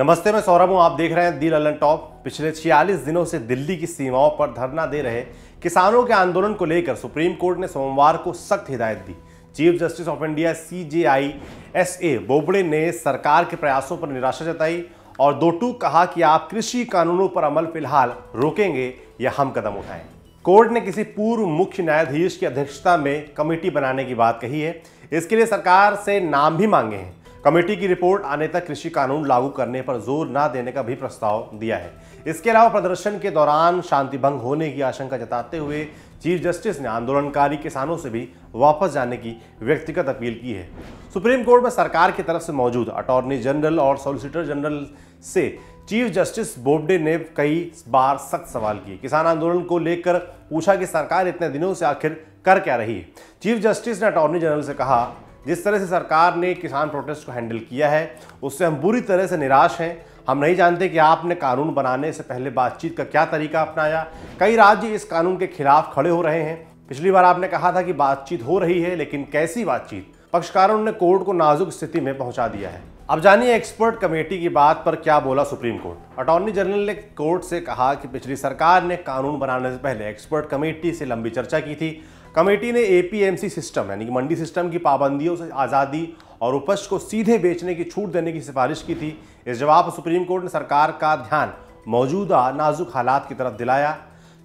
नमस्ते मैं सौरभ हूँ आप देख रहे हैं दी ललन टॉप पिछले 46 दिनों से दिल्ली की सीमाओं पर धरना दे रहे किसानों के आंदोलन को लेकर सुप्रीम कोर्ट ने सोमवार को सख्त हिदायत दी chief justice of India C J I S A Bobde ने सरकार के प्रयासों पर निराशा जताई और दो टूक कहा कि आप कृषि कानूनों पर अमल फिलहाल रोकेंगे या हम कदम उठाएं कोर्ट ने किसी पूर्व मुख्य न्यायाधीश की अध्यक्षता में कमेटी बनाने की बात कही है इसके लिए सरकार से नाम भी मांगे हैं कमेटी की रिपोर्ट आने तक कृषि कानून लागू करने पर जोर न देने का भी प्रस्ताव दिया है इसके अलावा प्रदर्शन के दौरान शांति भंग होने की आशंका जताते हुए चीफ जस्टिस ने आंदोलनकारी किसानों से भी वापस जाने की व्यक्तिगत अपील की है सुप्रीम कोर्ट में सरकार की तरफ से मौजूद अटॉर्नी जनरल और सॉलिसिटर जनरल से चीफ जस्टिस बोबडे ने कई बार सख्त सवाल किए किसान आंदोलन को लेकर पूछा कि सरकार इतने दिनों से आखिर कर क्या रही है चीफ जस्टिस ने अटॉर्नी जनरल से कहा जिस तरह से सरकार ने किसान प्रोटेस्ट को हैंडल किया है उससे हम बुरी तरह से निराश हैं हम नहीं जानते कि आपने कानून बनाने से पहले बातचीत का क्या तरीका अपनाया कई राज्य इस कानून के खिलाफ खड़े हो रहे हैं पिछली बार आपने कहा था कि बातचीत हो रही है लेकिन कैसी बातचीत पक्षकारों ने कोर्ट को नाजुक स्थिति में पहुंचा दिया है अब जानिए एक्सपर्ट कमेटी की बात पर क्या बोला सुप्रीम कोर्ट अटॉर्नी जनरल ने कोर्ट से कहा कि पिछली सरकार ने कानून बनाने से पहले एक्सपर्ट कमेटी से लंबी चर्चा की थी कमेटी ने एपीएमसी सिस्टम यानी कि मंडी सिस्टम की पाबंदियों से आज़ादी और उपज को सीधे बेचने की छूट देने की सिफारिश की थी इस जवाब पर सुप्रीम कोर्ट ने सरकार का ध्यान मौजूदा नाजुक हालात की तरफ दिलाया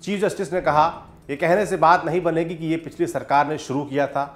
चीफ जस्टिस ने कहा ये कहने से बात नहीं बनेगी कि ये पिछली सरकार ने शुरू किया था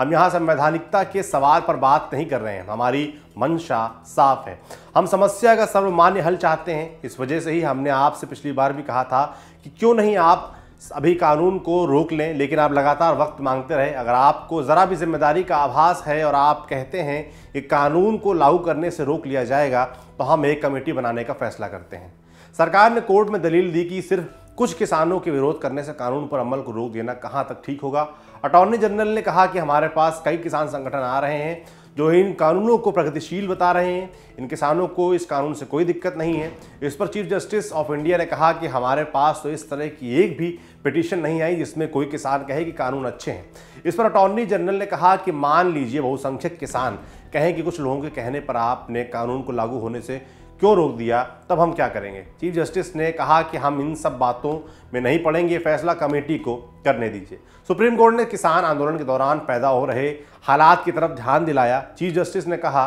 हम यहाँ संवैधानिकता के सवाल पर बात नहीं कर रहे हैं हमारी मंशा साफ है हम समस्या का सर्वमान्य हल चाहते हैं इस वजह से ही हमने आपसे पिछली बार भी कहा था कि क्यों नहीं आप सभी कानून को रोक लें लेकिन आप लगातार वक्त मांगते रहे अगर आपको ज़रा भी जिम्मेदारी का आभास है और आप कहते हैं कि कानून को लागू करने से रोक लिया जाएगा तो हम एक कमेटी बनाने का फैसला करते हैं सरकार ने कोर्ट में दलील दी कि सिर्फ कुछ किसानों के विरोध करने से कानून पर अमल को रोक देना कहां तक ठीक होगा अटॉर्नी जनरल ने कहा कि हमारे पास कई किसान संगठन आ रहे हैं जो इन कानूनों को प्रगतिशील बता रहे हैं इन किसानों को इस कानून से कोई दिक्कत नहीं है इस पर चीफ जस्टिस ऑफ इंडिया ने कहा कि हमारे पास तो इस तरह की एक भी पिटिशन नहीं आई जिसमें कोई किसान कहे कि कानून अच्छे हैं इस पर अटॉर्नी जनरल ने कहा कि मान लीजिए बहुसंख्यक किसान कहें कि कुछ लोगों के कहने पर आपने कानून को लागू होने से क्यों रोक दिया तब हम क्या करेंगे चीफ जस्टिस ने कहा कि हम इन सब बातों में नहीं पड़ेंगे फैसला कमेटी को करने दीजिए सुप्रीम कोर्ट ने किसान आंदोलन के दौरान पैदा हो रहे हालात की तरफ ध्यान दिलाया चीफ जस्टिस ने कहा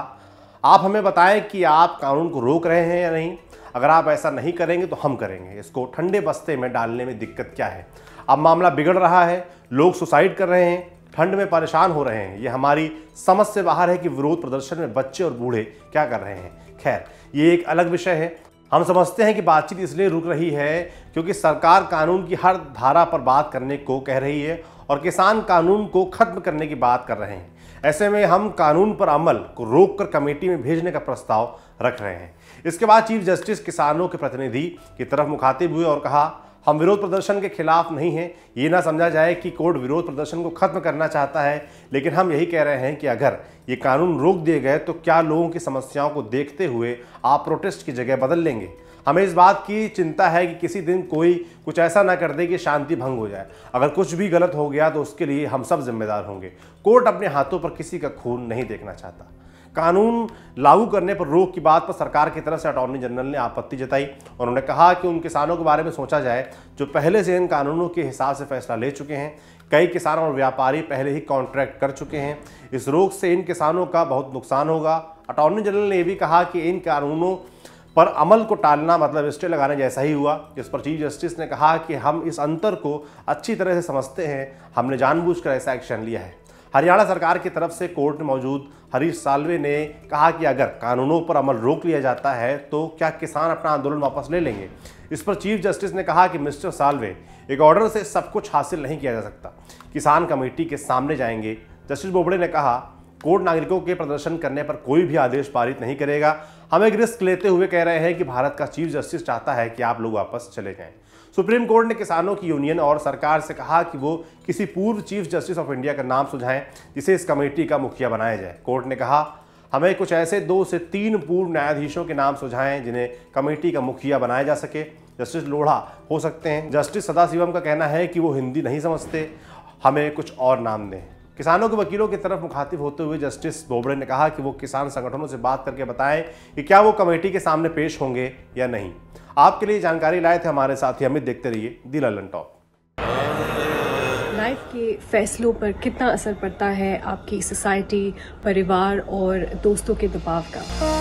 आप हमें बताएं कि आप कानून को रोक रहे हैं या नहीं अगर आप ऐसा नहीं करेंगे तो हम करेंगे इसको ठंडे बस्ते में डालने में दिक्कत क्या है अब मामला बिगड़ रहा है लोग सुसाइड कर रहे हैं ठंड में परेशान हो रहे हैं ये हमारी समझ से बाहर है कि विरोध प्रदर्शन में बच्चे और बूढ़े क्या कर रहे हैं खैर ये एक अलग विषय है हम समझते हैं कि बातचीत इसलिए रुक रही है क्योंकि सरकार कानून की हर धारा पर बात करने को कह रही है और किसान कानून को खत्म करने की बात कर रहे हैं ऐसे में हम कानून पर अमल को रोक कर कमेटी में भेजने का प्रस्ताव रख रहे हैं इसके बाद चीफ जस्टिस किसानों के प्रतिनिधि की तरफ मुखातिब हुए और कहा हम विरोध प्रदर्शन के खिलाफ नहीं हैं ये ना समझा जाए कि कोर्ट विरोध प्रदर्शन को खत्म करना चाहता है लेकिन हम यही कह रहे हैं कि अगर ये कानून रोक दिए गए तो क्या लोगों की समस्याओं को देखते हुए आप प्रोटेस्ट की जगह बदल लेंगे हमें इस बात की चिंता है कि किसी दिन कोई कुछ ऐसा ना कर दे कि शांति भंग हो जाए अगर कुछ भी गलत हो गया तो उसके लिए हम सब जिम्मेदार होंगे कोर्ट अपने हाथों पर किसी का खून नहीं देखना चाहता कानून लागू करने पर रोक की बात पर सरकार की तरफ से अटॉर्नी जनरल ने आपत्ति जताई उन्होंने कहा कि उन किसानों के बारे में सोचा जाए जो पहले से इन कानूनों के हिसाब से फैसला ले चुके हैं कई किसान और व्यापारी पहले ही कॉन्ट्रैक्ट कर चुके हैं इस रोक से इन किसानों का बहुत नुकसान होगा अटॉर्नी जनरल ने यह भी कहा कि इन कानूनों पर अमल को टालना मतलब स्टे लगाने जैसा ही हुआ जिस पर चीफ जस्टिस ने कहा कि हम इस अंतर को अच्छी तरह से समझते हैं हमने जानबूझकर ऐसा एक्शन लिया है हरियाणा सरकार की तरफ से कोर्ट में मौजूद हरीश सालवे ने कहा कि अगर कानूनों पर अमल रोक लिया जाता है तो क्या किसान अपना आंदोलन वापस ले लेंगे इस पर चीफ जस्टिस ने कहा कि मिस्टर सालवे एक ऑर्डर से सब कुछ हासिल नहीं किया जा सकता किसान कमेटी के सामने जाएंगे जस्टिस बोबड़े ने कहा कोर्ट नागरिकों के प्रदर्शन करने पर कोई भी आदेश पारित नहीं करेगा हम एक रिस्क लेते हुए कह रहे हैं कि भारत का चीफ जस्टिस चाहता है कि आप लोग वापस चले जाएं सुप्रीम कोर्ट ने किसानों की यूनियन और सरकार से कहा कि वो किसी पूर्व चीफ जस्टिस ऑफ इंडिया का नाम सुझाएं जिसे इस कमेटी का मुखिया बनाया जाए कोर्ट ने कहा हमें कुछ ऐसे दो से तीन पूर्व न्यायाधीशों के नाम सुझाएं जिन्हें कमेटी का मुखिया बनाया जा सके जस्टिस लोढ़ा हो सकते हैं जस्टिस सदाशिवम का कहना है कि वो हिंदी नहीं समझते हमें कुछ और नाम दें किसानों के वकीलों की तरफ मुखातिब होते हुए जस्टिस बोबड़े ने कहा कि वो किसान संगठनों से बात करके बताएं कि क्या वो कमेटी के सामने पेश होंगे या नहीं आपके लिए जानकारी लाए थे हमारे साथी अमित देखते रहिए दी ललन टॉप लाइफ के फैसलों पर कितना असर पड़ता है आपकी सोसाइटी परिवार और दोस्तों के दबाव का